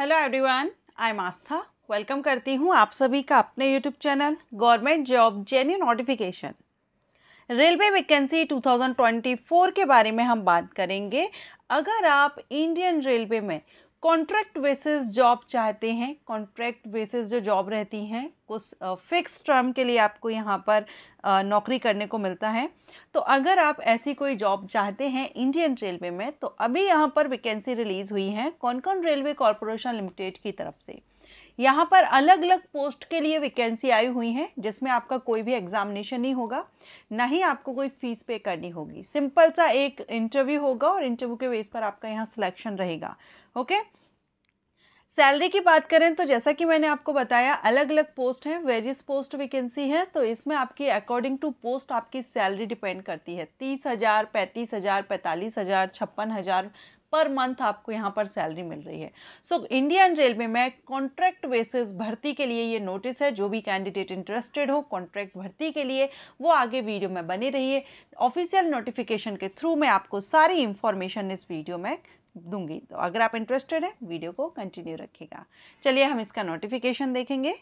hello everyone I am Astha welcome करती हूँ आप सभी का अपने YouTube channel government job genuine notification railway vacancy 2024 के बारे में हम बात करेंगे अगर आप इंडियन रेलवे में कॉन्ट्रैक्ट बेसिस जॉब चाहते हैं कॉन्ट्रैक्ट बेसिस जो जॉब रहती हैं कुछ फिक्स टर्म के लिए आपको यहाँ पर नौकरी करने को मिलता है तो अगर आप ऐसी कोई जॉब चाहते हैं इंडियन रेलवे में तो अभी यहाँ पर वैकेंसी रिलीज़ हुई है कौन कौन रेलवे कॉरपोरेशन लिमिटेड की तरफ से यहाँ पर अलग अलग पोस्ट के लिए वैकेंसी आई हुई हैं जिसमें आपका कोई भी एग्जामिनेशन नहीं होगा ना ही आपको कोई फीस पे करनी होगी सिंपल सा एक इंटरव्यू होगा और इंटरव्यू के बेस पर आपका यहाँ सिलेक्शन रहेगा ओके सैलरी की बात करें तो जैसा कि मैंने आपको बताया अलग अलग पोस्ट हैं वेरियस पोस्ट वैकेंसी है तो इसमें आपकी अकॉर्डिंग टू पोस्ट आपकी सैलरी डिपेंड करती है तीस हज़ार पैंतीस हज़ार पैंतालीस हज़ार छप्पन हज़ार पर मंथ आपको यहाँ पर सैलरी मिल रही है सो इंडियन रेलवे में कॉन्ट्रैक्ट बेसिस भर्ती के लिए ये नोटिस है जो भी कैंडिडेट इंटरेस्टेड हो कॉन्ट्रैक्ट भर्ती के लिए वो आगे वीडियो में बने रहिए ऑफिशियल नोटिफिकेशन के थ्रू मैं आपको सारी इंफॉर्मेशन इस वीडियो में दूंगी तो अगर आप इंटरेस्टेड हैं वीडियो को कंटिन्यू रखिएगा चलिए हम इसका नोटिफिकेशन देखेंगे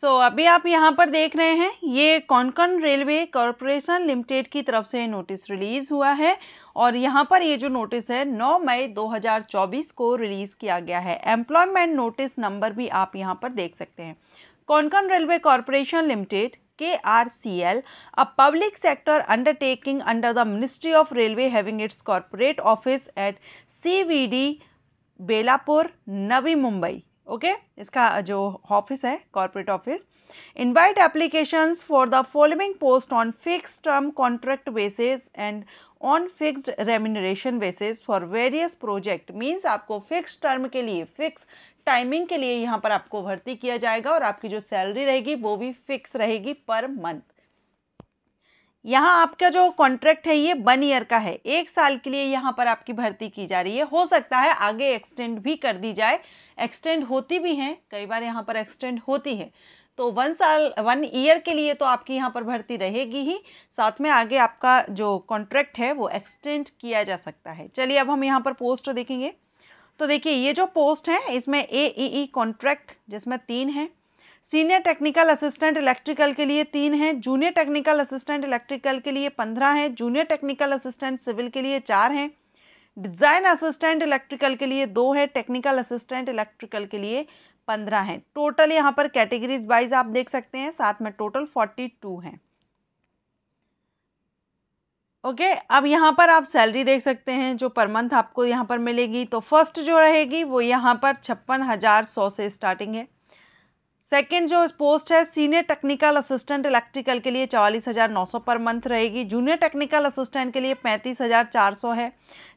सो so, अभी आप यहाँ पर देख रहे हैं ये कौनकन रेलवे कॉरपोरेशन लिमिटेड की तरफ से नोटिस रिलीज़ हुआ है और यहाँ पर ये जो नोटिस है 9 मई 2024 को रिलीज़ किया गया है एम्प्लॉयमेंट नोटिस नंबर भी आप यहाँ पर देख सकते हैं Konkan railway corporation limited KRCL, a public sector undertaking under the Ministry of Railway having its corporate office at CVD Belapur Navi Mumbai okay इसका जो ऑफिस है corporate office Invite applications for the following post on fixed term contract basis and on fixed remuneration basis for various project means आपको fix term के लिए fix timing के लिए यहाँ पर आपको भर्ती किया जाएगा और आपकी जो सैलरी रहेगी वो भी फिक्स रहेगी पर मंथ यहाँ आपका जो कॉन्ट्रैक्ट है ये वन ईयर का है एक साल के लिए यहाँ पर आपकी भर्ती की जा रही है हो सकता है आगे एक्सटेंड भी कर दी जाए एक्सटेंड होती भी हैं कई बार यहाँ पर एक्सटेंड होती है तो वन साल वन ईयर के लिए तो आपकी यहाँ पर भर्ती रहेगी ही साथ में आगे आपका जो कॉन्ट्रैक्ट है वो एक्सटेंड किया जा सकता है चलिए अब हम यहाँ पर पोस्ट देखेंगे तो देखिए ये जो पोस्ट है इसमें ए ई कॉन्ट्रैक्ट जिसमें तीन है सीनियर टेक्निकल असिस्टेंट इलेक्ट्रिकल के लिए तीन है जूनियर टेक्निकल असिस्टेंट इलेक्ट्रिकल के लिए पंद्रह है जूनियर टेक्निकल असिस्टेंट सिविल के लिए चार हैं डिज़ाइन असिस्टेंट इलेक्ट्रिकल के लिए दो है टेक्निकल असिस्टेंट इलेक्ट्रिकल के लिए पंद्रह हैं टोटल यहाँ पर कैटेगरीज वाइज आप देख सकते हैं साथ में टोटल फोर्टी टू हैं ओके okay, अब यहाँ पर आप सैलरी देख सकते हैं जो पर मंथ आपको यहाँ पर मिलेगी तो फर्स्ट जो रहेगी वो यहाँ पर छप्पन हज़ार सौ से स्टार्टिंग है सेकेंड जो पोस्ट है सीनियर टेक्निकल असिस्टेंट इलेक्ट्रिकल के लिए चवालीस हज़ार नौ सौ पर मंथ रहेगी जूनियर टेक्निकल असिस्टेंट के लिए पैंतीस हज़ार चार सौ है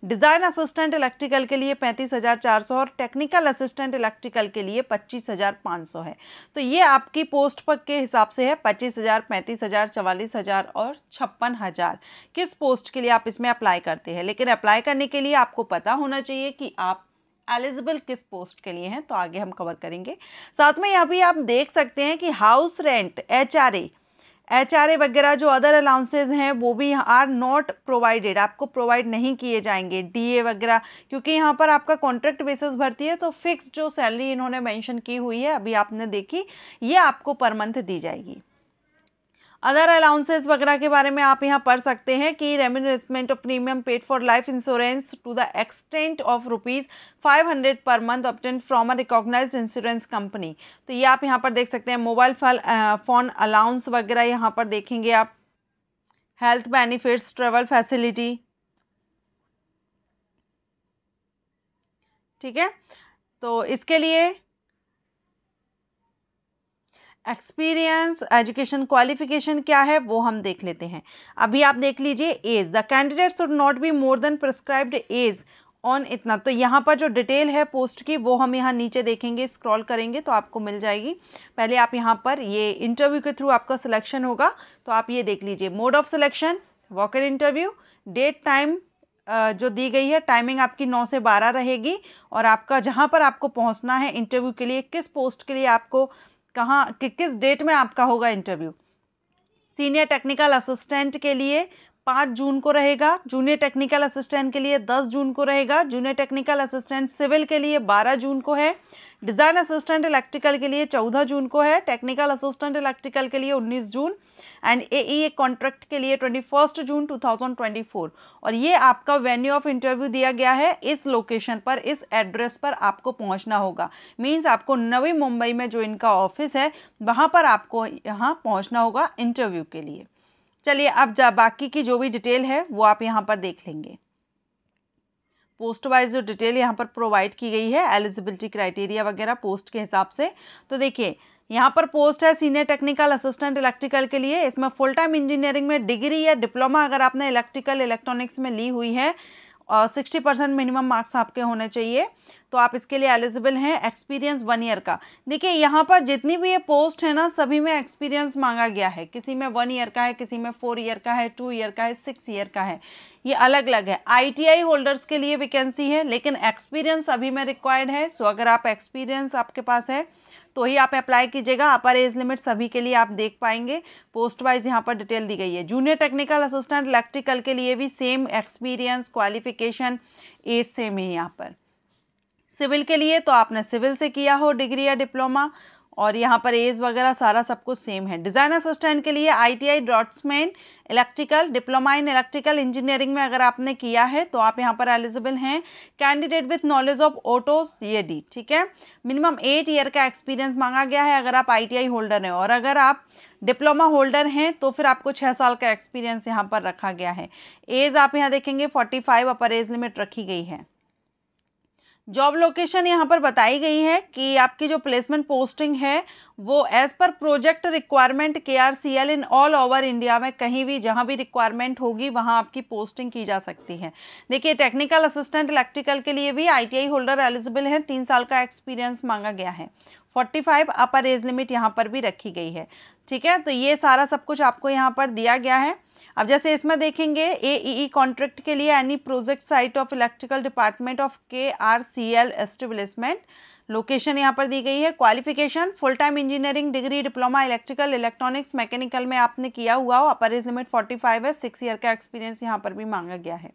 डिज़ाइन असिस्टेंट इलेक्ट्रिकल के लिए पैंतीस हज़ार चार सौ और टेक्निकल असिस्टेंट इलेक्ट्रिकल के लिए पच्चीस हज़ार पाँच सौ है तो ये आपकी पोस्ट पर के हिसाब से है पच्चीस हज़ार पैंतीस हज़ार चवालीस हज़ार और छप्पन हज़ार किस पोस्ट के लिए आप इसमें अप्लाई करते हैं लेकिन अप्लाई करने के लिए आपको पता होना चाहिए कि आप एलिजिबल किस पोस्ट के लिए हैं तो आगे हम कवर करेंगे साथ में यहाँ भी आप देख सकते हैं कि house rent H R H R A वगैरह जो अदर अलाउंसेज हैं वो भी आर नॉट प्रोवाइडेड आपको प्रोवाइड नहीं किए जाएंगे डी ए वगैरह क्योंकि यहाँ पर आपका कॉन्ट्रैक्ट बेसिस भरती है तो फिक्स जो सैलरी इन्होंने मैंशन की हुई है अभी आपने देखी ये आपको पर मंथ दी जाएगी अदर अलाउंसेज वगैरह के बारे में आप यहाँ पढ़ सकते हैं कि reimbursement of premium paid for life insurance to the extent of rupees five hundred per month obtained from a recognised insurance company तो ये आप यहाँ पर देख सकते हैं मोबाइल फ़ोन अलाउंस वगैरह यहाँ पर देखेंगे आप हेल्थ बेनिफिट्स ट्रेवल फैसिलिटी ठीक है तो इसके लिए एक्सपीरियंस एजुकेशन क्वालिफिकेशन क्या है वो हम देख लेते हैं अभी आप देख लीजिए age the candidate should not be more than prescribed age on इतना तो यहाँ पर जो डिटेल है पोस्ट की वो हम यहाँ नीचे देखेंगे स्क्रॉल करेंगे तो आपको मिल जाएगी पहले आप यहाँ पर ये इंटरव्यू के थ्रू आपका सिलेक्शन होगा तो आप ये देख लीजिए mode of selection walk in interview date time जो दी गई है टाइमिंग आपकी नौ से बारह रहेगी और आपका जहाँ पर आपको पहुँचना है इंटरव्यू के लिए किस पोस्ट के लिए आपको कहाँ कि, किस डेट में आपका होगा इंटरव्यू सीनियर टेक्निकल असिस्टेंट के लिए पाँच जून को रहेगा जूनियर टेक्निकल असिस्टेंट के लिए दस जून को रहेगा जूनियर टेक्निकल असिस्टेंट सिविल के लिए बारह जून को है डिज़ाइन असिस्टेंट इलेक्ट्रिकल के लिए चौदह जून को है टेक्निकल असिस्टेंट इलेक्ट्रिकल के लिए उन्नीस जून एंड ए ई कॉन्ट्रैक्ट के लिए twenty first June two thousand twenty four और ये आपका वेन्यू ऑफ इंटरव्यू दिया गया है इस लोकेशन पर इस एड्रेस पर आपको पहुंचना होगा मीन्स आपको नवी मुंबई में जो इनका ऑफिस है वहाँ पर आपको यहाँ पहुँचना होगा इंटरव्यू के लिए चलिए अब जा बाकी की जो भी डिटेल है वो आप यहाँ पर देख लेंगे पोस्ट वाइज जो डिटेल यहाँ पर प्रोवाइड की गई है एलिजिबिलिटी क्राइटेरिया वगैरह पोस्ट के हिसाब से तो देखिए यहाँ पर पोस्ट है सीनियर टेक्निकल असिस्टेंट इलेक्ट्रिकल के लिए इसमें फुल टाइम इंजीनियरिंग में डिग्री या डिप्लोमा अगर आपने इलेक्ट्रिकल इलेक्ट्रॉनिक्स में ली हुई है और सिक्सटी परसेंट मिनिमम मार्क्स आपके होने चाहिए तो आप इसके लिए एलिजिबल हैं एक्सपीरियंस वन ईयर का देखिए यहाँ पर जितनी भी ये पोस्ट है ना सभी में एक्सपीरियंस मांगा गया है किसी में वन ईयर का है किसी में फोर ईयर का है टू ईयर का है सिक्स ईयर का है ये अलग अलग है आईटीआई होल्डर्स के लिए वैकेंसी है लेकिन एक्सपीरियंस अभी में रिक्वायर्ड है सो अगर आप एक्सपीरियंस आपके पास है तो ही आप अप्लाई कीजिएगा अपर एज लिमिट सभी के लिए आप देख पाएंगे पोस्ट वाइज यहाँ पर डिटेल दी गई है जूनियर टेक्निकल असिस्टेंट इलेक्ट्रिकल के लिए भी same experience qualification as same है यहाँ पर सिविल के लिए तो आपने सिविल से किया हो डिग्री या डिप्लोमा और यहाँ पर एज वगैरह सारा सब कुछ सेम है डिज़ाइन असिस्टेंट के लिए ITI draughtsman electrical diploma in electrical engineering में अगर आपने किया है तो आप यहाँ पर एलिजिबल हैं candidate with knowledge of autos ये डी ठीक है मिनिमम एट ईयर का एक्सपीरियंस मांगा गया है अगर आप आई होल्डर हैं और अगर आप डिप्लोमा होल्डर हैं तो फिर आपको छः साल का एक्सपीरियंस यहाँ पर रखा गया है एज आप यहाँ देखेंगे forty five upper age limit रखी गई है जॉब लोकेशन यहाँ पर बताई गई है कि आपकी जो प्लेसमेंट पोस्टिंग है वो as per project requirement K R C L in all over India में कहीं भी जहाँ भी रिक्वायरमेंट होगी वहाँ आपकी पोस्टिंग की जा सकती है देखिए टेक्निकल असिस्टेंट इलेक्ट्रिकल के लिए भी आईटीआई होल्डर एलिजिबल हैं तीन साल का एक्सपीरियंस मांगा गया है 45 अपर एज लिमिट यहाँ पर भी रखी गई है ठीक है तो ये सारा सब कुछ आपको यहाँ पर दिया गया है अब जैसे इसमें देखेंगे ए ई कॉन्ट्रैक्ट के लिए any project site of electrical department of K R C L establishment location यहाँ पर दी गई है qualification full time engineering degree diploma electrical electronics mechanical में आपने किया हुआ हो अपर इज लिमिट 45 है सिक्स ईयर का एक्सपीरियंस यहाँ पर भी मांगा गया है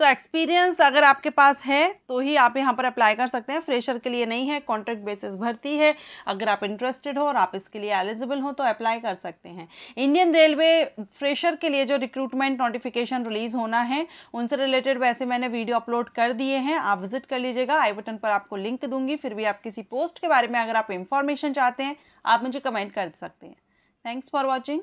सो so, एक्सपीरियंस अगर आपके पास है तो ही आप यहाँ पर अप्लाई कर सकते हैं फ्रेशर के लिए नहीं है कॉन्ट्रैक्ट बेसिस भर्ती है अगर आप इंटरेस्टेड हो और आप इसके लिए एलिजिबल हो तो अप्लाई कर सकते हैं इंडियन रेलवे फ्रेशर के लिए जो रिक्रूटमेंट नोटिफिकेशन रिलीज होना है उनसे रिलेटेड वैसे मैंने वीडियो अपलोड कर दिए हैं आप विजिट कर लीजिएगा आई बटन पर आपको लिंक दूंगी फिर भी आप किसी पोस्ट के बारे में अगर आप इंफॉर्मेशन चाहते हैं आप मुझे कमेंट कर सकते हैं थैंक्स फॉर वॉचिंग